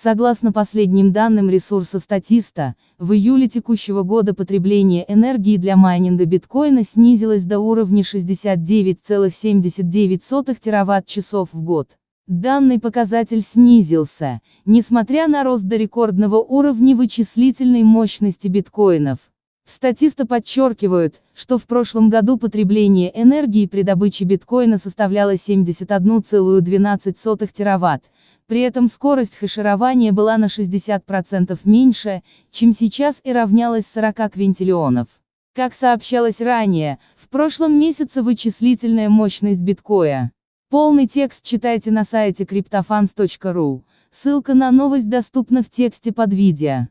Согласно последним данным ресурса «Статиста», в июле текущего года потребление энергии для майнинга биткоина снизилось до уровня 69,79 тераватт-часов в год. Данный показатель снизился, несмотря на рост до рекордного уровня вычислительной мощности биткоинов. Статисты подчеркивают, что в прошлом году потребление энергии при добыче биткоина составляло 71,12 тераватт, при этом скорость хэширования была на 60% меньше, чем сейчас и равнялась 40 квинтиллионов. Как сообщалось ранее, в прошлом месяце вычислительная мощность биткоя. Полный текст читайте на сайте cryptofans.ru, ссылка на новость доступна в тексте под видео.